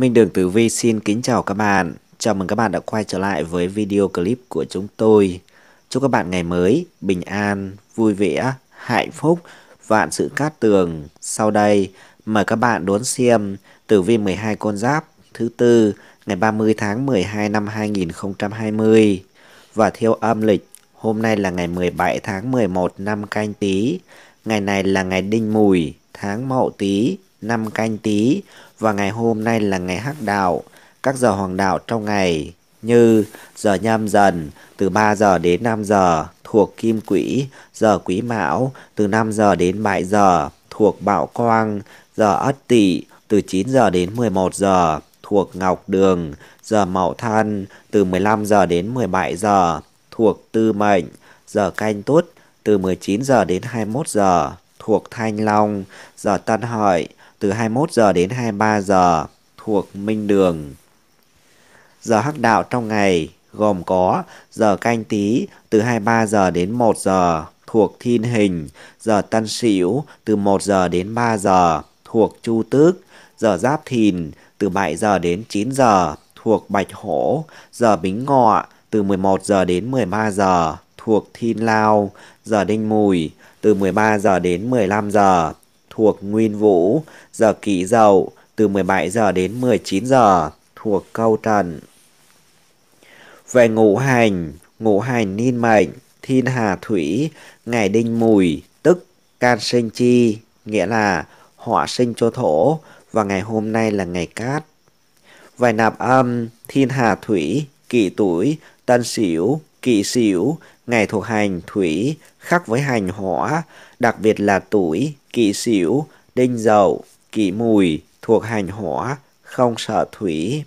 Minh Đường Tử Vi xin kính chào các bạn. Chào mừng các bạn đã quay trở lại với video clip của chúng tôi. Chúc các bạn ngày mới bình an, vui vẻ, hạnh phúc, vạn sự cát tường. Sau đây, mời các bạn đón xem Tử Vi 12 con giáp thứ tư ngày 30 tháng 12 năm 2020 và theo âm lịch Hôm nay là ngày 17 tháng 11 năm canh tí. Ngày này là ngày đinh mùi, tháng mậu tí, năm canh tý và ngày hôm nay là ngày hắc đạo. Các giờ hoàng đạo trong ngày như giờ nhâm dần từ 3 giờ đến 5 giờ thuộc kim quỹ, giờ quý mão từ 5 giờ đến 7 giờ thuộc bạo quang, giờ ất tỵ từ 9 giờ đến 11 giờ thuộc ngọc đường, giờ mậu thân từ 15 giờ đến 17 giờ thuộc tư mệnh, giờ canh tuất từ 19 giờ đến 21 giờ thuộc thanh long, giờ tân hợi từ 21 giờ đến 23 giờ thuộc Minh Đường. Giờ hắc đạo trong ngày gồm có giờ canh tí từ 23 giờ đến 1 giờ thuộc Thiên Hình, giờ Tân Sửu từ 1 giờ đến 3 giờ thuộc Chu Tước, giờ Giáp Thìn từ 7 giờ đến 9 giờ thuộc Bạch Hổ, giờ Bính Ngọ từ 11 giờ đến 13 giờ thuộc Thiên Lao, giờ Đinh Mùi từ 13 giờ đến 15 giờ thuộc Nguyên Vũ, giờ kỷ dậu từ 17 giờ đến 19 giờ thuộc câu trần. Về ngũ hành, ngũ hành niên mệnh, thiên hà thủy, ngày đinh mùi, tức can sinh chi, nghĩa là họa sinh cho thổ và ngày hôm nay là ngày cát. Về nạp âm, thiên hà thủy, kỷ tuổi, tân sửu, kỷ sửu, ngày thuộc hành thủy khắc với hành hỏa đặc biệt là tuổi, kỵ sửu, đinh dậu, kỵ mùi thuộc hành hỏa, không sợ thủy.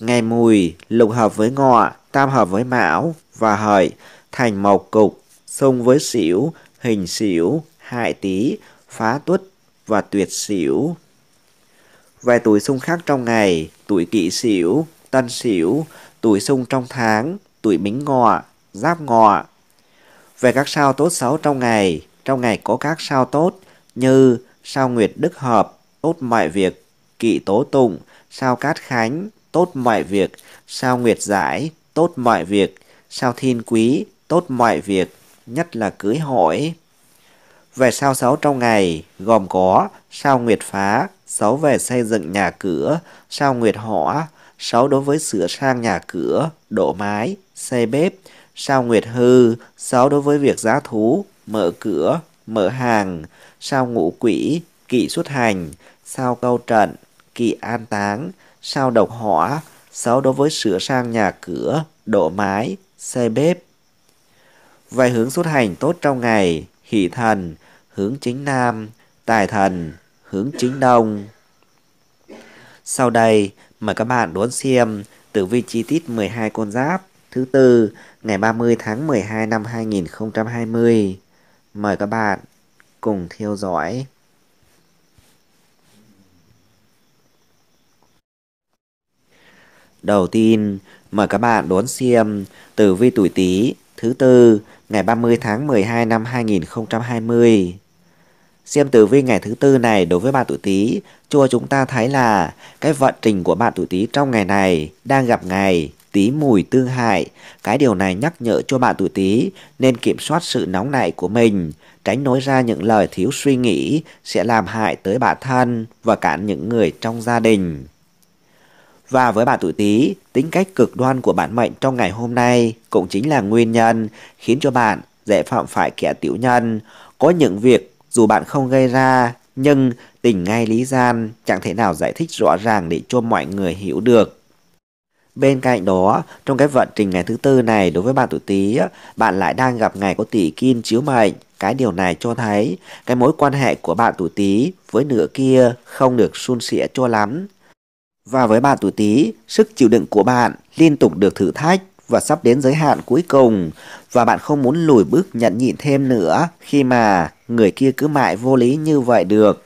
Ngày mùi lục hợp với ngọ, tam hợp với mão và hợi thành mộc cục, xung với xỉu, hình xỉu, hại tý, phá tuất và tuyệt xỉu. Về tuổi xung khác trong ngày, tuổi kỵ xỉu, tân xỉu, tuổi xung trong tháng, tuổi bính ngọ, giáp ngọ. Về các sao tốt xấu trong ngày, trong ngày có các sao tốt như sao Nguyệt Đức Hợp, tốt mọi việc, kỵ tố tụng, sao Cát Khánh, tốt mọi việc, sao Nguyệt Giải, tốt mọi việc, sao Thiên Quý, tốt mọi việc, nhất là cưới hỏi. Về sao xấu trong ngày gồm có sao Nguyệt Phá, xấu về xây dựng nhà cửa, sao Nguyệt Hỏa, xấu đối với sửa sang nhà cửa, đổ mái, xây bếp, sao Nguyệt Hư, xấu đối với việc giá thú, mở cửa, mở hàng, sao ngũ quỷ, kỵ xuất hành, sao câu trận, kỵ an táng, sao độc hỏa, xấu đối với sửa sang nhà cửa, đổ mái, xây bếp. Vài hướng xuất hành tốt trong ngày, hỷ thần, hướng chính nam, tài thần, hướng chính đông. Sau đây, mời các bạn đón xem tử vi chi tiết 12 con giáp thứ tư ngày 30 tháng 12 năm 2020. Mời các bạn cùng theo dõi. Đầu tiên, mời các bạn đón xem tử vi tuổi Tý thứ tư ngày 30 tháng 12 năm 2020. Xem tử vi ngày thứ tư này đối với bạn tuổi Tý, cho chúng ta thấy là cái vận trình của bạn tuổi Tý trong ngày này đang gặp ngày tí mùi tương hại. Cái điều này nhắc nhở cho bạn tuổi tí nên kiểm soát sự nóng nảy của mình, tránh nói ra những lời thiếu suy nghĩ sẽ làm hại tới bản thân và cả những người trong gia đình. Và với bạn tuổi Tý, tính cách cực đoan của bản mệnh trong ngày hôm nay cũng chính là nguyên nhân khiến cho bạn dễ phạm phải kẻ tiểu nhân. Có những việc dù bạn không gây ra, nhưng tình ngay lý gian chẳng thể nào giải thích rõ ràng để cho mọi người hiểu được. Bên cạnh đó, trong cái vận trình ngày thứ tư này đối với bạn tuổi Tý, bạn lại đang gặp ngày có tỷ kim chiếu mệnh. Cái điều này cho thấy cái mối quan hệ của bạn tuổi Tý với nửa kia không được suôn sẻ cho lắm. Và với bạn tuổi Tý, sức chịu đựng của bạn liên tục được thử thách và sắp đến giới hạn cuối cùng và bạn không muốn lùi bước nhận nhịn thêm nữa khi mà người kia cứ mãi vô lý như vậy được.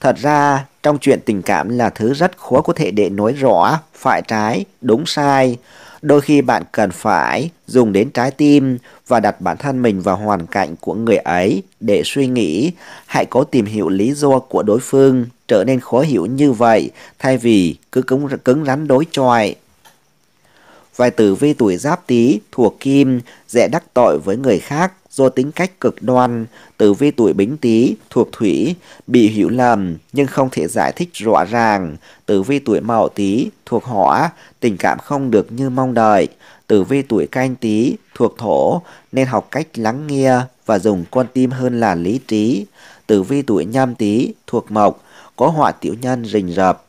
Thật ra, trong chuyện tình cảm là thứ rất khó có thể để nói rõ, phải trái, đúng sai. Đôi khi bạn cần phải dùng đến trái tim và đặt bản thân mình vào hoàn cảnh của người ấy để suy nghĩ. Hãy cố tìm hiểu lý do của đối phương trở nên khó hiểu như vậy thay vì cứ cứng, cứng rắn đối chọi. Vài tử vi tuổi giáp tý thuộc kim, dễ đắc tội với người khác do tính cách cực đoan. Tử vi tuổi bính tý thuộc thủy, bị hiểu lầm nhưng không thể giải thích rõ ràng. Tử vi tuổi mậu tý thuộc hỏa, tình cảm không được như mong đợi. Tử vi tuổi canh tý thuộc thổ, nên học cách lắng nghe và dùng con tim hơn là lý trí. Tử vi tuổi nhâm tý thuộc mộc, có họa tiểu nhân rình rập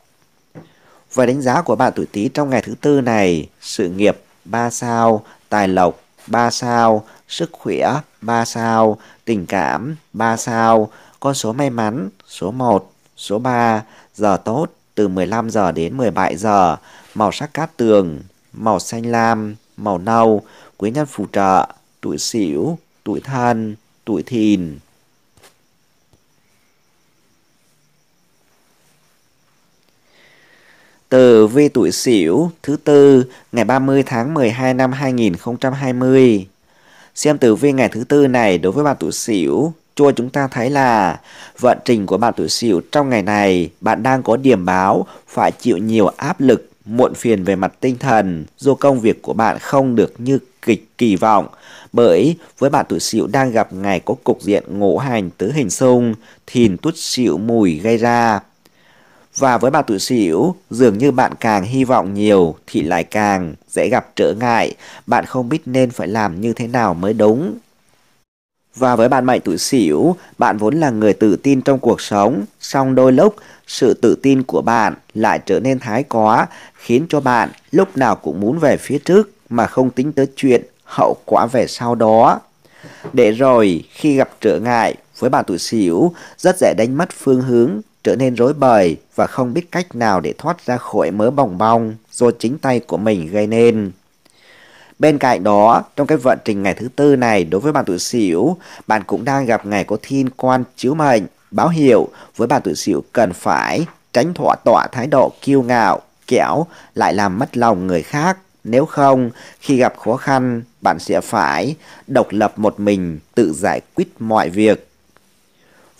và đánh giá của bạn tuổi Tý trong ngày thứ tư này, sự nghiệp 3 sao, tài lộc 3 sao, sức khỏe 3 sao, tình cảm 3 sao, con số may mắn số 1, số 3, giờ tốt từ 15 giờ đến 17 giờ, màu sắc cát tường, màu xanh lam, màu nâu, quý nhân phù trợ, tuổi sửu, tuổi thân, tuổi thìn. Tử vi tuổi Sửu thứ tư ngày 30 tháng 12 năm 2020. Xem tử vi ngày thứ tư này đối với bạn tuổi Sửu, cho chúng ta thấy là vận trình của bạn tuổi Sửu trong ngày này bạn đang có điểm báo phải chịu nhiều áp lực, muộn phiền về mặt tinh thần do công việc của bạn không được như kịch kỳ vọng. Bởi với bạn tuổi Sửu đang gặp ngày có cục diện ngũ hành tứ hình xung, thìn tuất Sửu mùi gây ra và với bà tuổi sửu dường như bạn càng hy vọng nhiều thì lại càng dễ gặp trở ngại, bạn không biết nên phải làm như thế nào mới đúng. Và với bạn mệnh tuổi sửu bạn vốn là người tự tin trong cuộc sống, song đôi lúc sự tự tin của bạn lại trở nên thái quá, khiến cho bạn lúc nào cũng muốn về phía trước mà không tính tới chuyện hậu quả về sau đó. Để rồi khi gặp trở ngại với bạn tuổi sửu rất dễ đánh mất phương hướng trở nên rối bời và không biết cách nào để thoát ra khỏi mớ bòng bong do chính tay của mình gây nên. Bên cạnh đó, trong cái vận trình ngày thứ tư này đối với bạn tuổi Sửu, bạn cũng đang gặp ngày có thiên quan chiếu mệnh, báo hiệu với bạn tuổi Sửu cần phải tránh thỏa tỏa thái độ kiêu ngạo, kẻo lại làm mất lòng người khác. Nếu không, khi gặp khó khăn, bạn sẽ phải độc lập một mình, tự giải quyết mọi việc.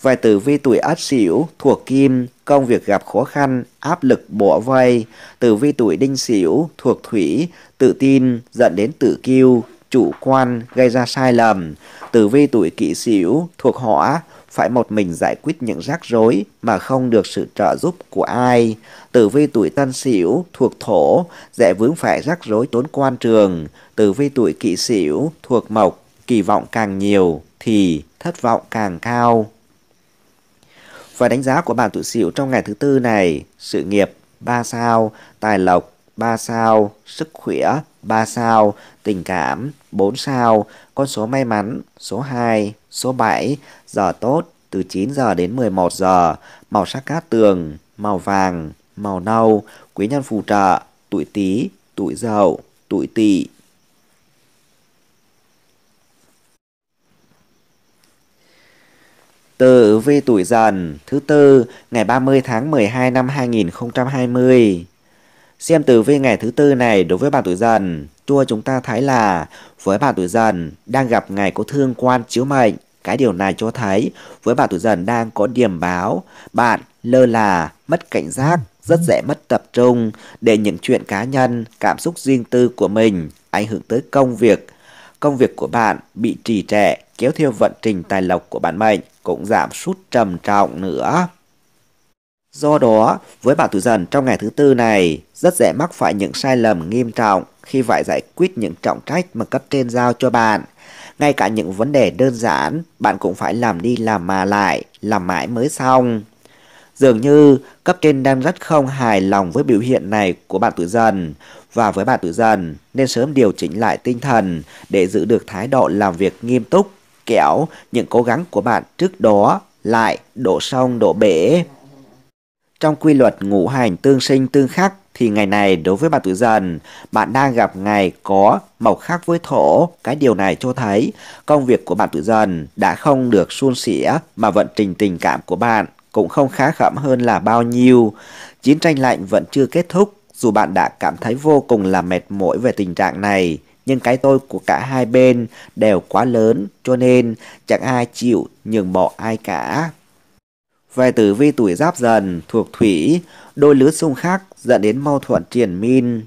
Về tử vi tuổi ất sửu thuộc kim, công việc gặp khó khăn, áp lực bỏ vây. Tử vi tuổi đinh sửu thuộc thủy, tự tin dẫn đến tự kiêu, chủ quan gây ra sai lầm. Tử vi tuổi kỷ sửu thuộc hỏa, phải một mình giải quyết những rắc rối mà không được sự trợ giúp của ai. Tử vi tuổi tân sửu thuộc thổ, dễ vướng phải rắc rối tốn quan trường. Tử vi tuổi kỷ sửu thuộc mộc, kỳ vọng càng nhiều thì thất vọng càng cao và đánh giá của bạn tuổi sửu trong ngày thứ tư này, sự nghiệp 3 sao, tài lộc 3 sao, sức khỏe 3 sao, tình cảm 4 sao, con số may mắn số 2, số 7, giờ tốt từ 9 giờ đến 11 giờ, màu sắc cát tường, màu vàng, màu nâu, quý nhân phù trợ, tuổi Tý, tuổi Dậu, tuổi Tỵ. Tử vi tuổi dần thứ tư ngày 30 tháng 12 năm 2020. Xem tử vi ngày thứ tư này đối với bạn tuổi dần, chua chúng ta thấy là với bạn tuổi dần đang gặp ngày có thương quan chiếu mệnh. Cái điều này cho thấy với bạn tuổi dần đang có điểm báo, bạn lơ là, mất cảnh giác, rất dễ mất tập trung để những chuyện cá nhân, cảm xúc riêng tư của mình ảnh hưởng tới công việc công việc của bạn bị trì trệ, kéo theo vận trình tài lộc của bản mệnh cũng giảm sút trầm trọng nữa. Do đó, với bạn tuổi dần trong ngày thứ tư này, rất dễ mắc phải những sai lầm nghiêm trọng khi phải giải quyết những trọng trách mà cấp trên giao cho bạn. Ngay cả những vấn đề đơn giản, bạn cũng phải làm đi làm mà lại, làm mãi mới xong. Dường như cấp trên đang rất không hài lòng với biểu hiện này của bạn tuổi dần và với bạn tuổi dần nên sớm điều chỉnh lại tinh thần để giữ được thái độ làm việc nghiêm túc kẻo những cố gắng của bạn trước đó lại đổ sông đổ bể. Trong quy luật ngũ hành tương sinh tương khắc thì ngày này đối với bạn tuổi dần, bạn đang gặp ngày có màu khác với thổ. Cái điều này cho thấy công việc của bạn tuổi dần đã không được suôn sẻ mà vận trình tình cảm của bạn cũng không khá khẩm hơn là bao nhiêu. Chiến tranh lạnh vẫn chưa kết thúc, dù bạn đã cảm thấy vô cùng là mệt mỏi về tình trạng này, nhưng cái tôi của cả hai bên đều quá lớn, cho nên chẳng ai chịu nhường bỏ ai cả. Về tử vi tuổi giáp dần thuộc thủy, đôi lứa xung khắc dẫn đến mâu thuẫn triển min.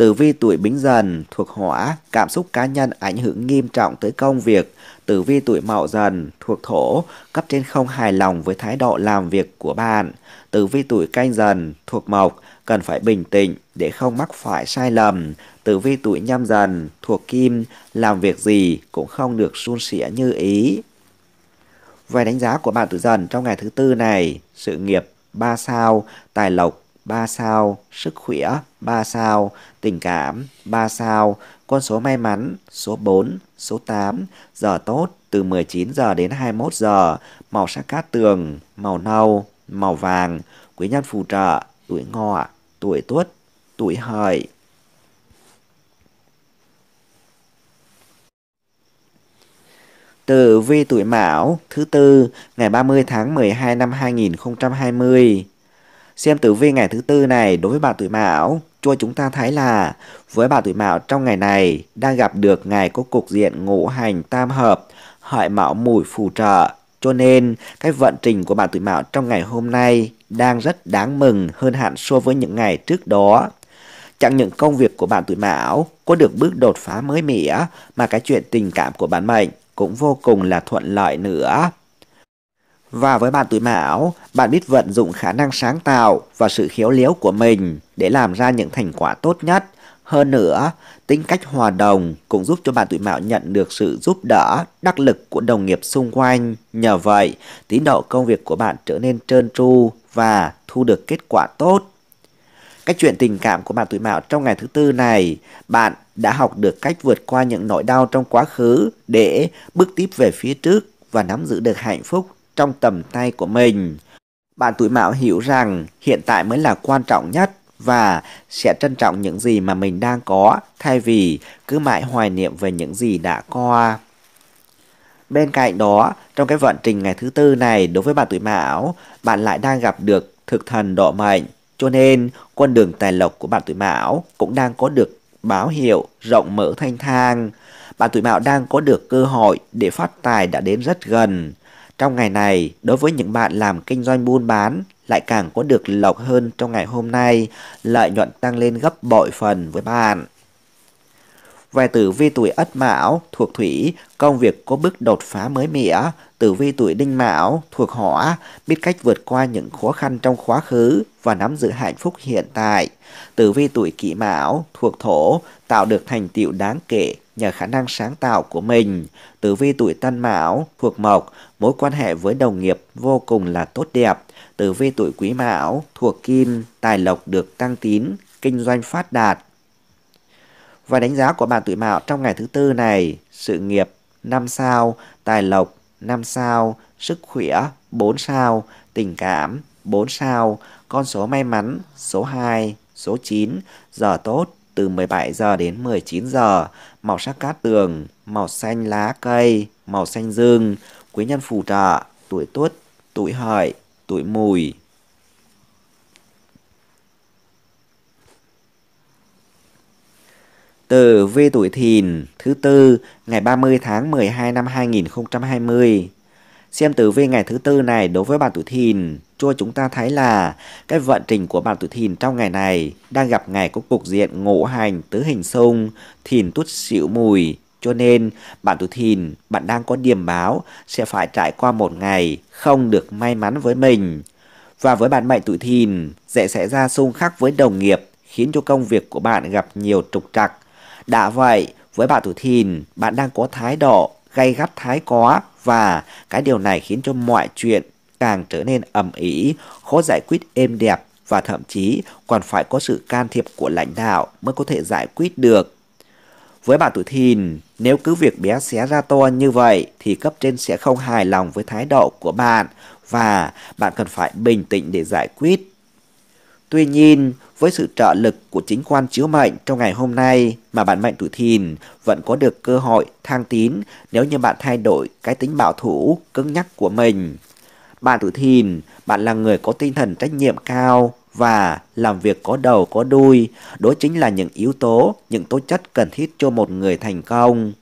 Tử vi tuổi Bính Dần thuộc Hỏa, cảm xúc cá nhân ảnh hưởng nghiêm trọng tới công việc. Tử vi tuổi Mậu Dần thuộc Thổ, cấp trên không hài lòng với thái độ làm việc của bạn. Tử vi tuổi Canh Dần thuộc Mộc, cần phải bình tĩnh để không mắc phải sai lầm. Tử vi tuổi Nhâm Dần thuộc Kim, làm việc gì cũng không được suôn sẻ như ý. Về đánh giá của bạn tử dần trong ngày thứ tư này, sự nghiệp 3 sao, tài lộc 3 sao, sức khỏe 3 sao, tình cảm 3 sao, con số may mắn số 4, số 8, giờ tốt từ 19 giờ đến 21 giờ, màu sắc cát tường, màu nâu, màu vàng, quý nhân phù trợ, tuổi ngọ, tuổi tuất, tuổi hợi. Tử vi tuổi Mão thứ tư ngày 30 tháng 12 năm 2020. Xem tử vi ngày thứ tư này đối với bạn tuổi Mão, cho chúng ta thấy là với bạn tuổi Mão trong ngày này đang gặp được ngày có cục diện ngũ hành tam hợp, hợi Mão mùi phù trợ. Cho nên, cái vận trình của bạn tuổi Mão trong ngày hôm nay đang rất đáng mừng hơn hẳn so với những ngày trước đó. Chẳng những công việc của bạn tuổi Mão có được bước đột phá mới mẻ mà cái chuyện tình cảm của bạn mệnh cũng vô cùng là thuận lợi nữa. Và với bạn tuổi mão, bạn biết vận dụng khả năng sáng tạo và sự khéo léo của mình để làm ra những thành quả tốt nhất. Hơn nữa, tính cách hòa đồng cũng giúp cho bạn tuổi mão nhận được sự giúp đỡ, đắc lực của đồng nghiệp xung quanh. Nhờ vậy, tiến độ công việc của bạn trở nên trơn tru và thu được kết quả tốt. Cách chuyện tình cảm của bạn tuổi mão trong ngày thứ tư này, bạn đã học được cách vượt qua những nỗi đau trong quá khứ để bước tiếp về phía trước và nắm giữ được hạnh phúc trong tầm tay của mình. Bạn tuổi mão hiểu rằng hiện tại mới là quan trọng nhất và sẽ trân trọng những gì mà mình đang có thay vì cứ mãi hoài niệm về những gì đã qua. Bên cạnh đó, trong cái vận trình ngày thứ tư này đối với bạn tuổi mão, bạn lại đang gặp được thực thần độ mệnh. Cho nên, con đường tài lộc của bạn tuổi mão cũng đang có được báo hiệu rộng mở thanh thang. Bạn tuổi mão đang có được cơ hội để phát tài đã đến rất gần. Trong ngày này, đối với những bạn làm kinh doanh buôn bán lại càng có được lộc hơn trong ngày hôm nay, lợi nhuận tăng lên gấp bội phần với bạn. Về tử vi tuổi Ất Mão thuộc Thủy, công việc có bước đột phá mới mẻ. Tử vi tuổi Đinh Mão thuộc Hỏa, biết cách vượt qua những khó khăn trong quá khứ và nắm giữ hạnh phúc hiện tại. Tử vi tuổi Kỷ Mão thuộc Thổ, tạo được thành tựu đáng kể nhờ khả năng sáng tạo của mình. Tử vi tuổi Tân Mão thuộc Mộc, mối quan hệ với đồng nghiệp vô cùng là tốt đẹp. Tử vi tuổi quý mão, thuộc kim, tài lộc được tăng tín, kinh doanh phát đạt. Và đánh giá của bạn tuổi mão trong ngày thứ tư này, sự nghiệp 5 sao, tài lộc 5 sao, sức khỏe 4 sao, tình cảm 4 sao, con số may mắn số 2, số 9, giờ tốt từ 17 giờ đến 19 giờ, màu sắc cát tường, màu xanh lá cây, màu xanh dương, quý nhân phù trợ, tuổi tuất, tuổi hợi, tuổi mùi. Tử vi tuổi thìn thứ tư ngày 30 tháng 12 năm 2020. Xem tử vi ngày thứ tư này đối với bạn tuổi thìn, cho chúng ta thấy là cái vận trình của bạn tuổi thìn trong ngày này đang gặp ngày có cục diện ngũ hành tứ hình xung, thìn tuất xỉu mùi, cho nên, bạn tuổi thìn, bạn đang có điểm báo sẽ phải trải qua một ngày không được may mắn với mình. Và với bạn mệnh tuổi thìn, dễ xảy ra xung khắc với đồng nghiệp khiến cho công việc của bạn gặp nhiều trục trặc. Đã vậy, với bạn tuổi thìn, bạn đang có thái độ gay gắt thái quá và cái điều này khiến cho mọi chuyện càng trở nên ầm ĩ, khó giải quyết êm đẹp và thậm chí còn phải có sự can thiệp của lãnh đạo mới có thể giải quyết được. Với bà tuổi thìn, nếu cứ việc bé xé ra to như vậy thì cấp trên sẽ không hài lòng với thái độ của bạn và bạn cần phải bình tĩnh để giải quyết. Tuy nhiên, với sự trợ lực của chính quan chiếu mệnh trong ngày hôm nay mà bạn mệnh tuổi thìn vẫn có được cơ hội thăng tín nếu như bạn thay đổi cái tính bảo thủ cứng nhắc của mình. Bạn tuổi thìn, bạn là người có tinh thần trách nhiệm cao, và làm việc có đầu có đuôi, đó chính là những yếu tố, những tố chất cần thiết cho một người thành công.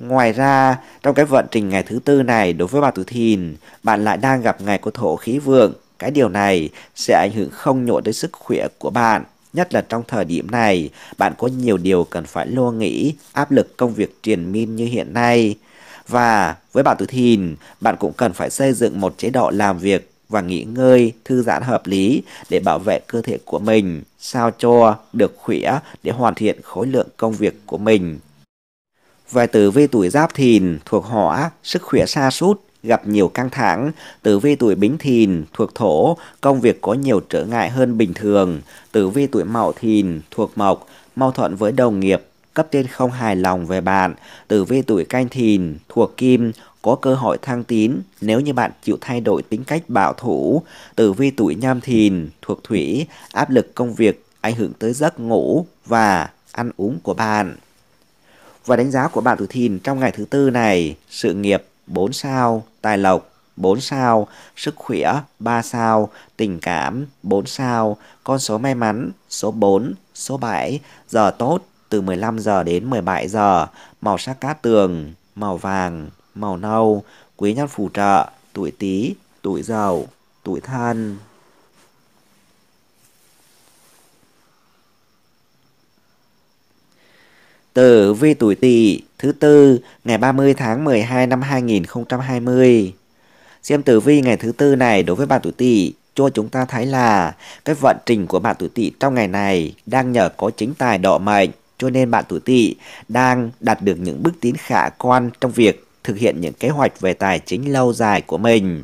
Ngoài ra, trong cái vận trình ngày thứ tư này đối với bà tử thìn, bạn lại đang gặp ngày của thổ khí vượng. Cái điều này sẽ ảnh hưởng không nhỏ tới sức khỏe của bạn. Nhất là trong thời điểm này, bạn có nhiều điều cần phải lo nghĩ, áp lực công việc triền miên như hiện nay. Và với bạn tử thìn, bạn cũng cần phải xây dựng một chế độ làm việc và nghỉ ngơi, thư giãn hợp lý để bảo vệ cơ thể của mình, sao cho được khỏe để hoàn thiện khối lượng công việc của mình. Vài tử vi tuổi giáp thìn thuộc hỏa, sức khỏe sa sút gặp nhiều căng thẳng, tử vi tuổi bính thìn thuộc thổ, công việc có nhiều trở ngại hơn bình thường, tử vi tuổi mậu thìn thuộc mộc, mâu thuẫn với đồng nghiệp, cấp trên không hài lòng về bạn, tử vi tuổi canh thìn thuộc kim, có cơ hội thăng tiến nếu như bạn chịu thay đổi tính cách bảo thủ, tử vi tuổi nhâm thìn, thuộc thủy, áp lực công việc ảnh hưởng tới giấc ngủ và ăn uống của bạn. Và đánh giá của bạn tuổi thìn trong ngày thứ tư này, sự nghiệp 4 sao, tài lộc 4 sao, sức khỏe 3 sao, tình cảm 4 sao, con số may mắn số 4, số 7, giờ tốt từ 15 giờ đến 17 giờ, màu sắc cát tường, màu vàng, màu nâu, quý nhân phù trợ, tuổi Tý, tuổi giàu tuổi Thân. Tử vi tuổi Tỵ thứ tư ngày 30 tháng 12 năm 2020. Xem tử vi ngày thứ tư này đối với bạn tuổi Tỵ cho chúng ta thấy là cái vận trình của bạn tuổi Tỵ trong ngày này đang nhờ có chính tài độ mệnh cho nên bạn tuổi Tỵ đang đạt được những bước tiến khả quan trong việc thực hiện những kế hoạch về tài chính lâu dài của mình.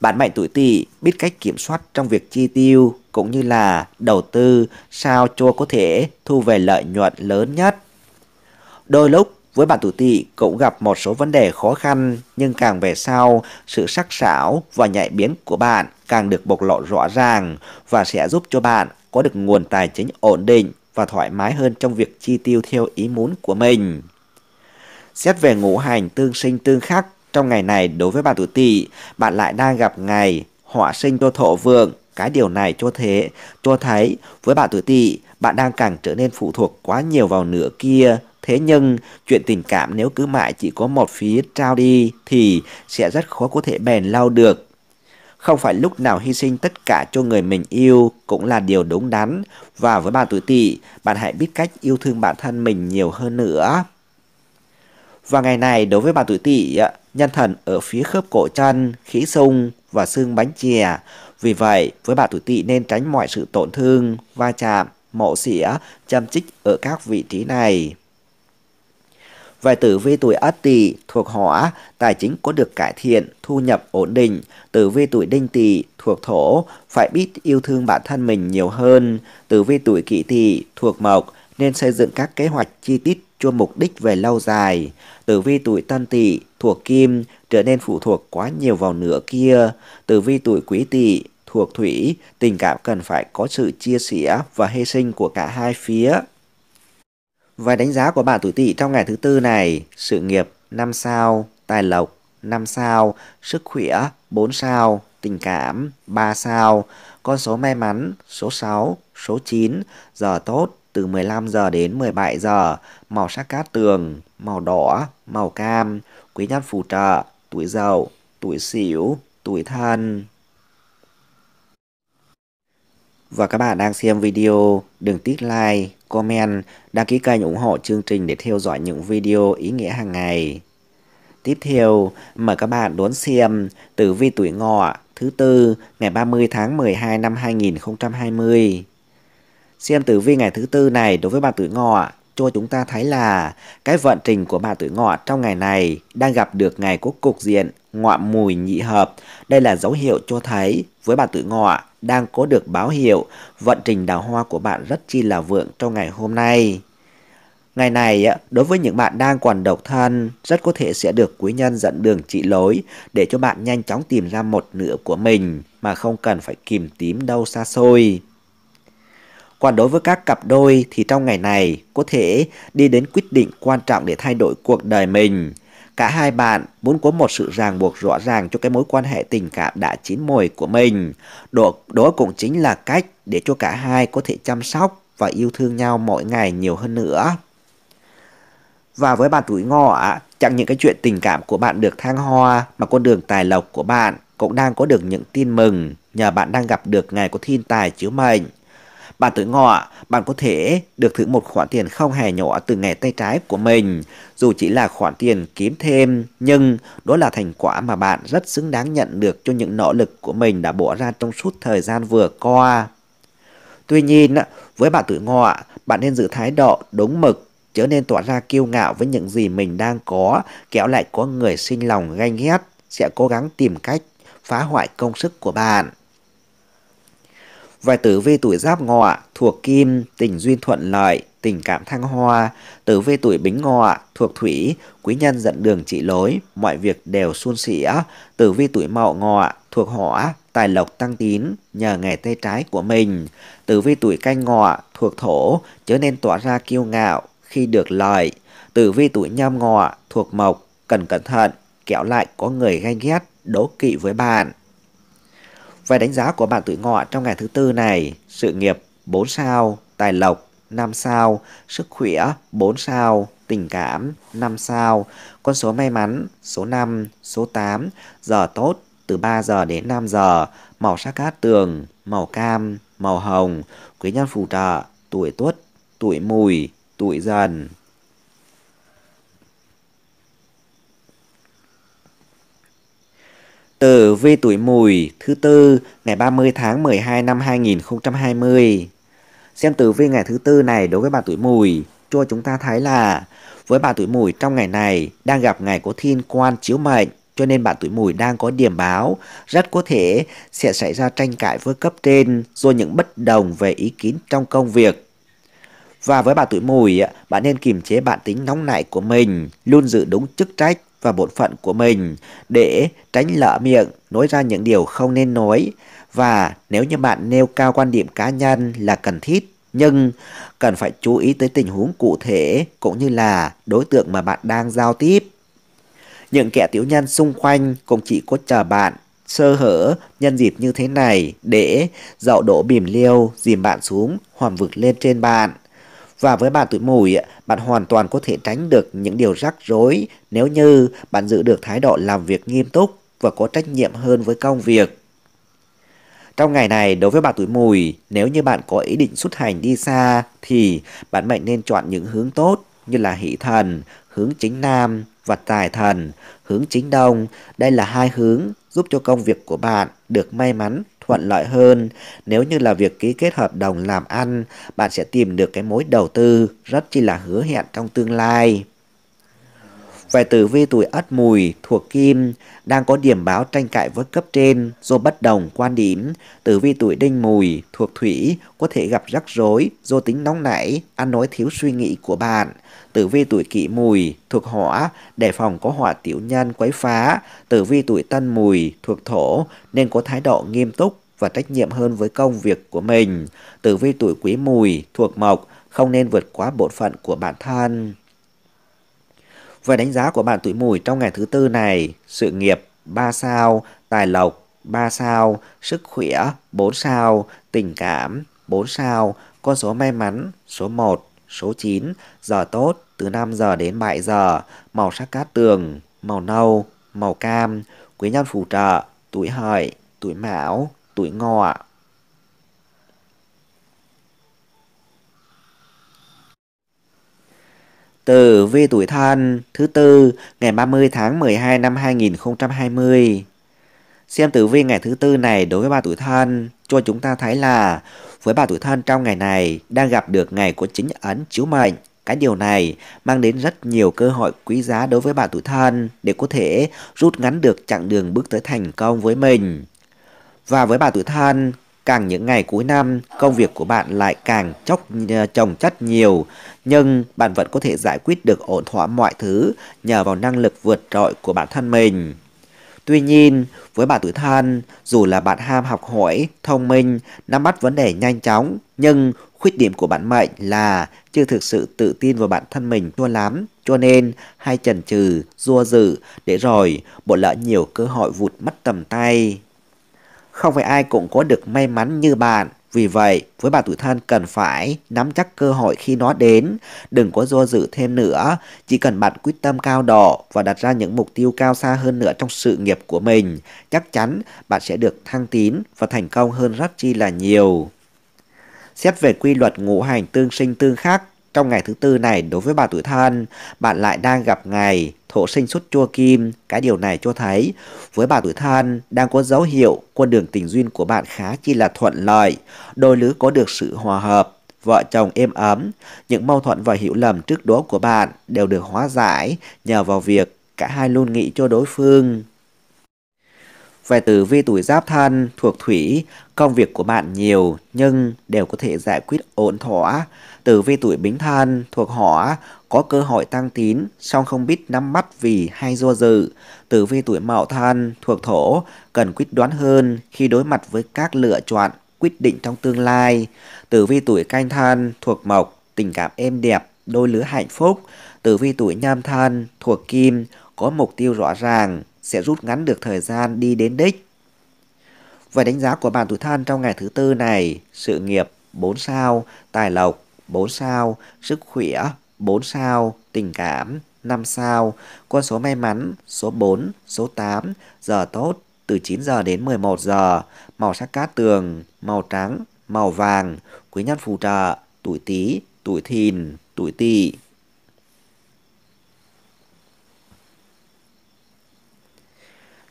Bạn mệnh tuổi tỵ biết cách kiểm soát trong việc chi tiêu cũng như là đầu tư sao cho có thể thu về lợi nhuận lớn nhất. Đôi lúc với bạn tuổi tỵ cũng gặp một số vấn đề khó khăn nhưng càng về sau sự sắc sảo và nhạy biến của bạn càng được bộc lộ rõ ràng và sẽ giúp cho bạn có được nguồn tài chính ổn định và thoải mái hơn trong việc chi tiêu theo ý muốn của mình. Xét về ngũ hành tương sinh tương khắc, trong ngày này đối với bạn tuổi tỵ, bạn lại đang gặp ngày họa sinh cho thọ vượng. Cái điều này cho thế, cho thấy với bạn tuổi tỵ, bạn đang càng trở nên phụ thuộc quá nhiều vào nửa kia. Thế nhưng, chuyện tình cảm nếu cứ mãi chỉ có một phía trao đi thì sẽ rất khó có thể bền lâu được. Không phải lúc nào hy sinh tất cả cho người mình yêu cũng là điều đúng đắn. Và với bạn tuổi tỵ, bạn hãy biết cách yêu thương bản thân mình nhiều hơn nữa. Và ngày này đối với bà tuổi tỵ, nhân thần ở phía khớp cổ chân, khí sung và xương bánh chè. Vì vậy, với bà tuổi tỵ nên tránh mọi sự tổn thương, va chạm, mổ xỉa, châm chích ở các vị trí này. vài tử vi tuổi Ất Tỵ thuộc Hỏa, tài chính có được cải thiện, thu nhập ổn định. Tử vi tuổi Đinh Tỵ thuộc Thổ, phải biết yêu thương bản thân mình nhiều hơn. Tử vi tuổi Kỷ Tỵ thuộc Mộc, nên xây dựng các kế hoạch chi tiết cho mục đích về lâu dài. Tử vi tuổi tân tỵ thuộc kim trở nên phụ thuộc quá nhiều vào nửa kia. Tử vi tuổi quý tỵ thuộc thủy, tình cảm cần phải có sự chia sẻ và hy sinh của cả hai phía. Và đánh giá của bạn tuổi tỵ trong ngày thứ tư này, sự nghiệp 5 sao, tài lộc 5 sao, sức khỏe 4 sao, tình cảm 3 sao, con số may mắn số 6, số 9, giờ tốt từ 15 giờ đến 17 giờ, màu sắc cát tường, màu đỏ, màu cam, quý nhân phù trợ, tuổi dậu, tuổi sửu, tuổi thân. Và các bạn đang xem video, đừng tiếc like, comment, đăng ký kênh ủng hộ chương trình để theo dõi những video ý nghĩa hàng ngày. Tiếp theo, mời các bạn đón xem tử vi tuổi ngọ thứ tư ngày 30 tháng 12 năm 2020. Xem tử vi ngày thứ tư này đối với bạn tuổi ngọ cho chúng ta thấy là cái vận trình của bạn tuổi ngọ trong ngày này đang gặp được ngày có cục diện ngọ mùi nhị hợp. Đây là dấu hiệu cho thấy với bạn tuổi ngọ đang có được báo hiệu vận trình đào hoa của bạn rất chi là vượng trong ngày hôm nay. Ngày này, đối với những bạn đang còn độc thân, rất có thể sẽ được quý nhân dẫn đường trị lối để cho bạn nhanh chóng tìm ra một nửa của mình mà không cần phải kìm tím đâu xa xôi. Còn đối với các cặp đôi thì trong ngày này có thể đi đến quyết định quan trọng để thay đổi cuộc đời mình. Cả hai bạn muốn có một sự ràng buộc rõ ràng cho cái mối quan hệ tình cảm đã chín mồi của mình. Đó, đó cũng chính là cách để cho cả hai có thể chăm sóc và yêu thương nhau mỗi ngày nhiều hơn nữa. Và với bạn tuổi ngọ, chẳng những cái chuyện tình cảm của bạn được thăng hoa mà con đường tài lộc của bạn cũng đang có được những tin mừng nhờ bạn đang gặp được ngày có thiên tài chiếu mệnh. Bạn tuổi ngọ, bạn có thể được thử một khoản tiền không hề nhỏ từ nghề tay trái của mình, dù chỉ là khoản tiền kiếm thêm, nhưng đó là thành quả mà bạn rất xứng đáng nhận được cho những nỗ lực của mình đã bỏ ra trong suốt thời gian vừa qua. Tuy nhiên, với bạn tuổi ngọ, bạn nên giữ thái độ đúng mực, trở nên tỏ ra kiêu ngạo với những gì mình đang có, kéo lại có người sinh lòng ganh ghét, sẽ cố gắng tìm cách phá hoại công sức của bạn. Vài tử vi tuổi giáp ngọ thuộc kim, tình duyên thuận lợi, tình cảm thăng hoa. Tử vi tuổi bính ngọ thuộc thủy, quý nhân dẫn đường chỉ lối, mọi việc đều suôn sẻ. Tử vi tuổi mậu ngọ thuộc hỏa, tài lộc tăng tín nhờ nghề tay trái của mình. Tử vi tuổi canh ngọ thuộc thổ, chớ nên tỏa ra kiêu ngạo khi được lợi. Tử vi tuổi nhâm ngọ thuộc mộc, cần cẩn thận, kẻo lại có người ganh ghét, đố kỵ với bạn. Về đánh giá của bạn tuổi ngọ trong ngày thứ tư này, sự nghiệp 4 sao, tài lộc 5 sao, sức khỏe 4 sao, tình cảm 5 sao, con số may mắn số 5, số 8, giờ tốt từ 3 giờ đến 5 giờ, màu sắc cát tường, màu cam, màu hồng, quý nhân phù trợ, tuổi tuất, tuổi mùi, tuổi dần. Tử v tuổi mùi thứ tư ngày 30 tháng 12 năm 2020. Xem tử vi ngày thứ tư này đối với bà tuổi mùi, cho chúng ta thấy là với bà tuổi mùi trong ngày này đang gặp ngày có thiên quan chiếu mệnh cho nên bạn tuổi mùi đang có điểm báo rất có thể sẽ xảy ra tranh cãi với cấp trên do những bất đồng về ý kiến trong công việc. Và với bạn tuổi mùi, bạn nên kiềm chế bản tính nóng nảy của mình, luôn giữ đúng chức trách và bổn phận của mình để tránh lỡ miệng nói ra những điều không nên nói và nếu như bạn nêu cao quan điểm cá nhân là cần thiết nhưng cần phải chú ý tới tình huống cụ thể cũng như là đối tượng mà bạn đang giao tiếp. Những kẻ tiểu nhân xung quanh cũng chỉ có chờ bạn sơ hở nhân dịp như thế này để dậu đổ bìm liêu dìm bạn xuống hoàn vực lên trên bạn. Và với bạn tuổi mùi, bạn hoàn toàn có thể tránh được những điều rắc rối nếu như bạn giữ được thái độ làm việc nghiêm túc và có trách nhiệm hơn với công việc. Trong ngày này, đối với bạn tuổi mùi, nếu như bạn có ý định xuất hành đi xa thì bạn mệnh nên chọn những hướng tốt như là hỷ thần, hướng chính nam và tài thần, hướng chính đông. Đây là hai hướng giúp cho công việc của bạn được may mắn thuận lợi hơn. Nếu như là việc ký kết hợp đồng làm ăn, bạn sẽ tìm được cái mối đầu tư rất chi là hứa hẹn trong tương lai. Về tử vi tuổi ất mùi thuộc kim đang có điểm báo tranh cãi với cấp trên do bất đồng quan điểm. Tử vi tuổi đinh mùi thuộc thủy có thể gặp rắc rối do tính nóng nảy, ăn nói thiếu suy nghĩ của bạn. Tử vi tuổi kỷ mùi thuộc hỏa đề phòng có hỏa tiểu nhân quấy phá. Tử vi tuổi tân mùi thuộc thổ nên có thái độ nghiêm túc và trách nhiệm hơn với công việc của mình. Tử vi tuổi quý mùi, thuộc mộc, không nên vượt quá bổn phận của bản thân. Về đánh giá của bạn tuổi mùi trong ngày thứ tư này, sự nghiệp 3 sao, tài lộc 3 sao, sức khỏe 4 sao, tình cảm 4 sao, con số may mắn số 1, số 9, giờ tốt từ 5 giờ đến 7 giờ, màu sắc cát tường, màu nâu, màu cam, quý nhân phù trợ, tuổi hợi, tuổi mão, tuổi ngọ ạ. Tử vi tuổi thân thứ tư ngày 30 tháng 12 năm 2020. Xem tử vi ngày thứ tư này đối với bà tuổi thân cho chúng ta thấy là với bà tuổi thân trong ngày này đang gặp được ngày của chính ấn chiếu mệnh. Cái điều này mang đến rất nhiều cơ hội quý giá đối với bà tuổi thân để có thể rút ngắn được chặng đường bước tới thành công với mình. Và với bà tự than, càng những ngày cuối năm, công việc của bạn lại càng chốc ờ, chồng chất nhiều, nhưng bạn vẫn có thể giải quyết được ổn thỏa mọi thứ nhờ vào năng lực vượt trội của bản thân mình. Tuy nhiên, với bà tuổi thân, dù là bạn ham học hỏi, thông minh, nắm bắt vấn đề nhanh chóng, nhưng khuyết điểm của bạn mệnh là chưa thực sự tự tin vào bản thân mình cho lắm, cho nên hay chần chừ, dua dự, để rồi bỏ lỡ nhiều cơ hội vụt mất tầm tay. Không phải ai cũng có được may mắn như bạn. Vì vậy, với bà tuổi thân cần phải nắm chắc cơ hội khi nó đến, đừng có do dự thêm nữa, chỉ cần bạn quyết tâm cao độ và đặt ra những mục tiêu cao xa hơn nữa trong sự nghiệp của mình, chắc chắn bạn sẽ được thăng tín và thành công hơn rất chi là nhiều. Xét về quy luật ngũ hành tương sinh tương khắc, trong ngày thứ tư này đối với bà tuổi thân, bạn lại đang gặp ngày thổ sinh xuất chua kim, cái điều này cho thấy với bà tuổi thân đang có dấu hiệu con đường tình duyên của bạn khá chi là thuận lợi, đôi lứa có được sự hòa hợp, vợ chồng êm ấm, những mâu thuẫn và hiểu lầm trước đó của bạn đều được hóa giải nhờ vào việc cả hai luôn nghĩ cho đối phương. Về tử vi tuổi giáp thân thuộc thủy, công việc của bạn nhiều nhưng đều có thể giải quyết ổn thỏa. Tử vi tuổi bính thân thuộc hỏa, có cơ hội tăng tín song không biết nắm bắt vì hay do dự. Tử vi tuổi mậu thân thuộc thổ, cần quyết đoán hơn khi đối mặt với các lựa chọn quyết định trong tương lai. Tử vi tuổi canh thân thuộc mộc, tình cảm êm đẹp, đôi lứa hạnh phúc. Tử vi tuổi nhâm thân thuộc kim, có mục tiêu rõ ràng, sẽ rút ngắn được thời gian đi đến đích. Về đánh giá của bạn tuổi thân trong ngày thứ tư này, sự nghiệp 4 sao, tài lộc 4 sao, sức khỏe 4 sao, tình cảm 5 sao, con số may mắn số 4, số 8, giờ tốt từ 9 giờ đến 11 giờ, màu sắc cát tường, màu trắng, màu vàng, quý nhân phù trợ, tuổi Tý, tuổi Thìn, tuổi Tỵ.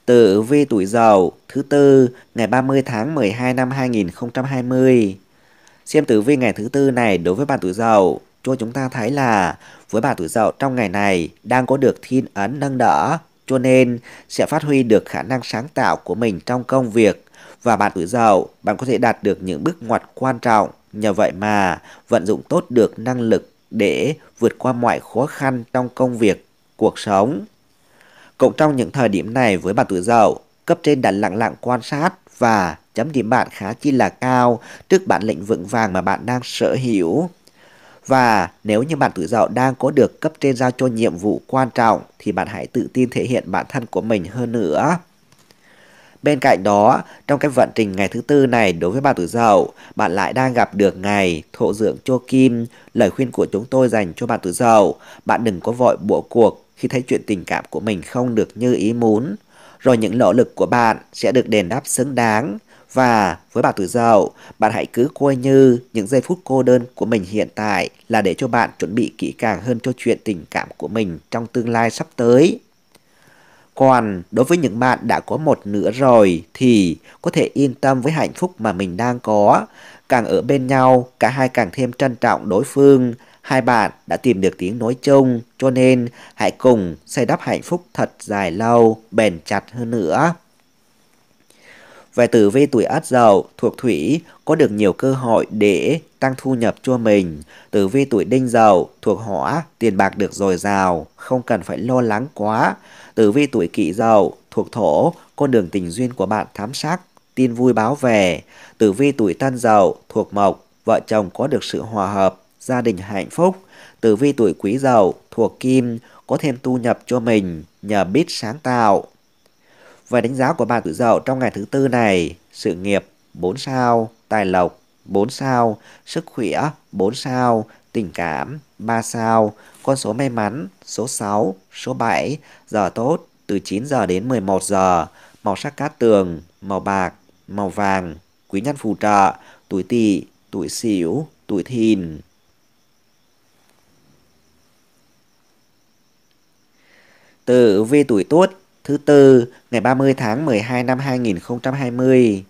tử vi tuổi dậu thứ tư ngày 30 tháng 12 năm 2020. Xem tử vi ngày thứ tư này đối với bạn tuổi dậu, cho chúng ta thấy là với bạn tuổi dậu trong ngày này đang có được thiên ấn nâng đỡ, cho nên sẽ phát huy được khả năng sáng tạo của mình trong công việc và bạn tuổi dậu, bạn có thể đạt được những bước ngoặt quan trọng. Nhờ vậy mà vận dụng tốt được năng lực để vượt qua mọi khó khăn trong công việc, cuộc sống cũng trong những thời điểm này với bạn tuổi dậu, cấp trên đã lặng lặng quan sát và chấm điểm bạn khá chi là cao trước bản lĩnh vững vàng mà bạn đang sở hữu. Và nếu như bạn tuổi dậu đang có được cấp trên giao cho nhiệm vụ quan trọng thì bạn hãy tự tin thể hiện bản thân của mình hơn nữa. Bên cạnh đó, trong cái vận trình ngày thứ tư này đối với bạn tuổi dậu, bạn lại đang gặp được ngày thổ dưỡng cho kim. Lời khuyên của chúng tôi dành cho bạn tuổi dậu, bạn đừng có vội bỏ cuộc khi thấy chuyện tình cảm của mình không được như ý muốn, rồi những nỗ lực của bạn sẽ được đền đáp xứng đáng. Và với bà tuổi Dậu, bạn hãy cứ coi như những giây phút cô đơn của mình hiện tại là để cho bạn chuẩn bị kỹ càng hơn cho chuyện tình cảm của mình trong tương lai sắp tới. Còn đối với những bạn đã có một nửa rồi thì có thể yên tâm với hạnh phúc mà mình đang có. Càng ở bên nhau, cả hai càng thêm trân trọng đối phương, Hai bạn đã tìm được tiếng nói chung, cho nên hãy cùng xây đắp hạnh phúc thật dài lâu, bền chặt hơn nữa. Về tử vi tuổi ất dậu thuộc thủy có được nhiều cơ hội để tăng thu nhập cho mình. Tử vi tuổi đinh dậu thuộc hỏa, tiền bạc được dồi dào, không cần phải lo lắng quá. Tử vi tuổi kỷ dậu thuộc thổ, con đường tình duyên của bạn thám sắc, tin vui báo về. Tử vi tuổi tân dậu thuộc mộc, vợ chồng có được sự hòa hợp, gia đình hạnh phúc. Tử vi tuổi quý dậu thuộc kim có thêm thu nhập cho mình nhờ biết sáng tạo. Về đánh giá của bà tuổi dậu trong ngày thứ tư này, sự nghiệp 4 sao, tài lộc 4 sao, sức khỏe 4 sao, tình cảm 3 sao, con số may mắn số 6, số 7, giờ tốt từ 9 giờ đến 11 giờ, màu sắc cát tường, màu bạc, màu vàng, quý nhân phù trợ, tuổi tỵ, tuổi sửu, tuổi thìn. Tử vi tuổi Tuất thứ tư ngày 30 tháng 12 năm 2020.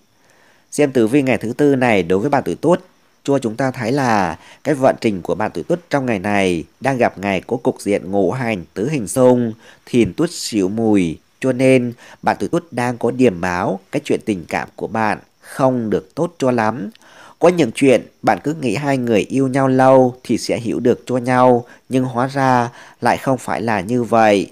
Xem tử vi ngày thứ tư này đối với bạn tuổi Tuất cho chúng ta thấy là cái vận trình của bạn tuổi Tuất trong ngày này đang gặp ngày có cục diện ngũ hành tứ hình xung, thìn Tuất xỉu mùi, cho nên bạn tuổi Tuất đang có điểm báo cái chuyện tình cảm của bạn không được tốt cho lắm. Có những chuyện bạn cứ nghĩ hai người yêu nhau lâu thì sẽ hiểu được cho nhau, nhưng hóa ra lại không phải là như vậy.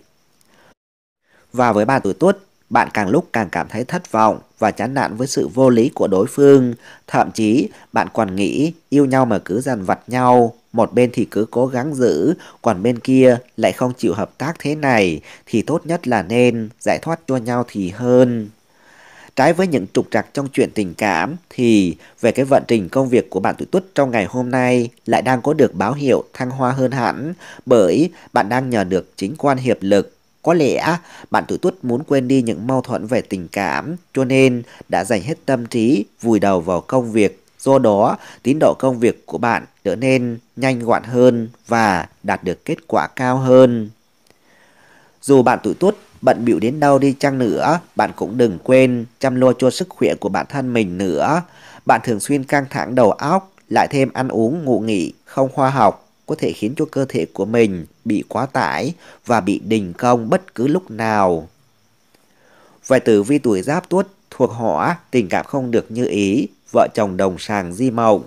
Và với bạn tuổi tuất, bạn càng lúc càng cảm thấy thất vọng và chán nản với sự vô lý của đối phương. Thậm chí, bạn còn nghĩ yêu nhau mà cứ dằn vặt nhau, một bên thì cứ cố gắng giữ, còn bên kia lại không chịu hợp tác thế này, thì tốt nhất là nên giải thoát cho nhau thì hơn. Trái với những trục trặc trong chuyện tình cảm thì về cái vận trình công việc của bạn tuổi tuất trong ngày hôm nay lại đang có được báo hiệu thăng hoa hơn hẳn bởi bạn đang nhờ được chính quan hiệp lực có lẽ bạn tuổi tuất muốn quên đi những mâu thuẫn về tình cảm, cho nên đã dành hết tâm trí vùi đầu vào công việc. Do đó, tiến độ công việc của bạn trở nên nhanh gọn hơn và đạt được kết quả cao hơn. Dù bạn tuổi tuất bận bịu đến đâu đi chăng nữa, bạn cũng đừng quên chăm lo cho sức khỏe của bản thân mình nữa. Bạn thường xuyên căng thẳng đầu óc, lại thêm ăn uống ngủ nghỉ không khoa học có thể khiến cho cơ thể của mình bị quá tải và bị đình công bất cứ lúc nào. Vài tử vi tuổi giáp tuất thuộc hỏa, tình cảm không được như ý, vợ chồng đồng sàng di mộng.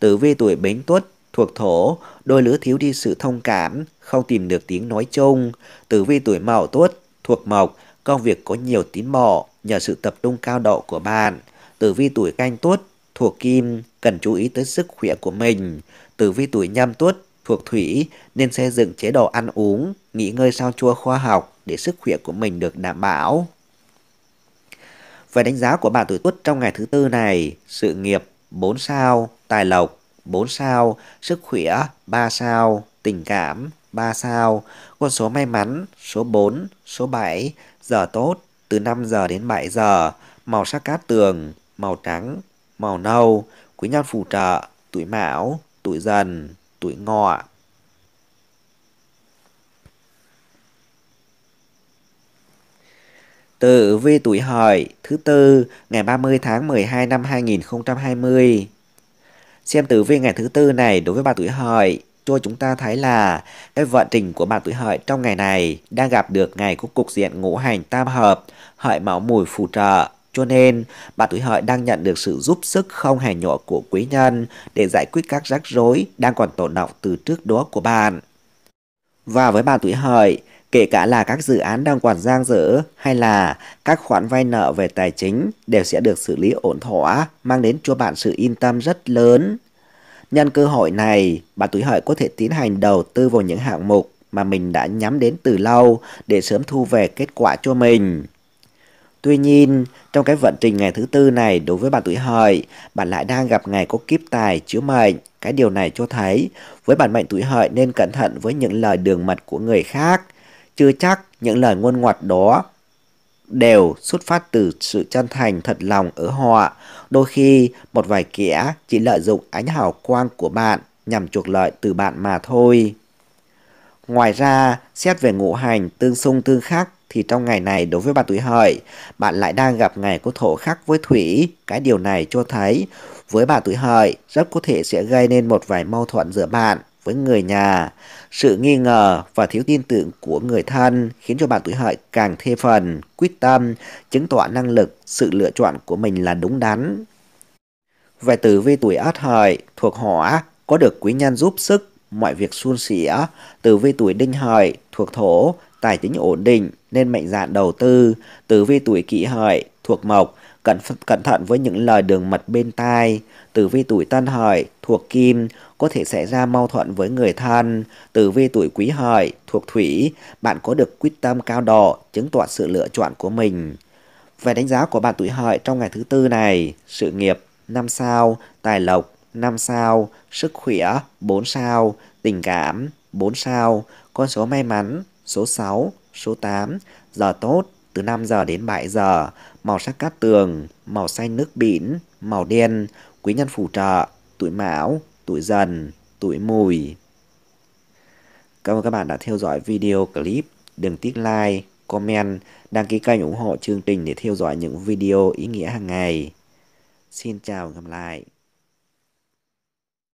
Tử vi tuổi bính tuất thuộc thổ, đôi lứa thiếu đi sự thông cảm, không tìm được tiếng nói chung. Tử vi tuổi mậu tuất thuộc mộc, công việc có nhiều tín bộ nhờ sự tập trung cao độ của bạn. Tử vi tuổi canh tuất thuộc kim, cần chú ý tới sức khỏe của mình. Tử vi tuổi nhâm tuất thuộc thủy nên xây dựng chế độ ăn uống, nghỉ ngơi sao chua khoa học để sức khỏe của mình được đảm bảo. Về đánh giá của bạn tuổi tuất trong ngày thứ tư này, sự nghiệp 4 sao, tài lộc 4 sao, sức khỏe 3 sao, tình cảm 3 sao, con số may mắn số 4, số 7, giờ tốt từ 5 giờ đến 7 giờ, màu sắc cát tường, màu trắng, màu nâu, quý nhân phù trợ, tuổi mão, tuổi dần tuổi ngọ Tử vi tuổi hợi thứ tư ngày 30 tháng 12 năm 2020. Xem tử vi ngày thứ tư này đối với bà tuổi hợi cho chúng ta thấy là cái vận trình của bạn tuổi hợi trong ngày này đang gặp được ngày của cục diện ngũ hành tam hợp, hợi mão mùi phù trợ. Cho nên, bà tuổi hợi đang nhận được sự giúp sức không hề nhỏ của quý nhân để giải quyết các rắc rối đang còn tồn động từ trước đó của bạn. Và với bà tuổi hợi, kể cả là các dự án đang còn giang dở hay là các khoản vay nợ về tài chính đều sẽ được xử lý ổn thỏa, mang đến cho bạn sự yên tâm rất lớn. Nhân cơ hội này, bà tuổi hợi có thể tiến hành đầu tư vào những hạng mục mà mình đã nhắm đến từ lâu để sớm thu về kết quả cho mình. Tuy nhiên, trong cái vận trình ngày thứ tư này đối với bạn tuổi hợi, bạn lại đang gặp ngày có kiếp tài chiếu mệnh. Cái điều này cho thấy, với bạn mệnh tuổi hợi nên cẩn thận với những lời đường mật của người khác. Chưa chắc những lời ngôn ngoặt đó đều xuất phát từ sự chân thành thật lòng ở họ. Đôi khi, một vài kẻ chỉ lợi dụng ánh hào quang của bạn nhằm chuộc lợi từ bạn mà thôi. Ngoài ra, xét về ngũ hành tương xung tương khắc thì trong ngày này đối với bạn tuổi hợi, bạn lại đang gặp ngày có thổ khắc với thủy, cái điều này cho thấy với bạn tuổi hợi rất có thể sẽ gây nên một vài mâu thuẫn giữa bạn với người nhà. Sự nghi ngờ và thiếu tin tưởng của người thân khiến cho bạn tuổi hợi càng thê phần, quyết tâm, chứng tỏ năng lực, sự lựa chọn của mình là đúng đắn. Về tử vi tuổi ất hợi thuộc hỏa có được quý nhân giúp sức mọi việc suôn sẻ, tử vi tuổi đinh hợi thuộc thổ, tài chính ổn định nên mạnh dạn đầu tư, tử vi tuổi kỷ hợi thuộc mộc, cẩn cẩn thận với những lời đường mật bên tai, tử vi tuổi tân hợi thuộc kim, có thể xảy ra mâu thuẫn với người thân, tử vi tuổi quý hợi thuộc thủy, bạn có được quyết tâm cao độ, chứng tỏ sự lựa chọn của mình. Về đánh giá của bạn tuổi hợi trong ngày thứ tư này, sự nghiệp năm sao, tài lộc 5 sao, sức khỏe 4 sao, tình cảm 4 sao, con số may mắn số 6, số 8, giờ tốt từ 5 giờ đến 7 giờ, màu sắc cát tường, màu xanh nước biển, màu đen, quý nhân phù trợ, tuổi mão, tuổi dần, tuổi mùi. Cảm ơn các bạn đã theo dõi video clip. Đừng tiếc like, comment, đăng ký kênh ủng hộ chương trình để theo dõi những video ý nghĩa hàng ngày. Xin chào và gặp lại.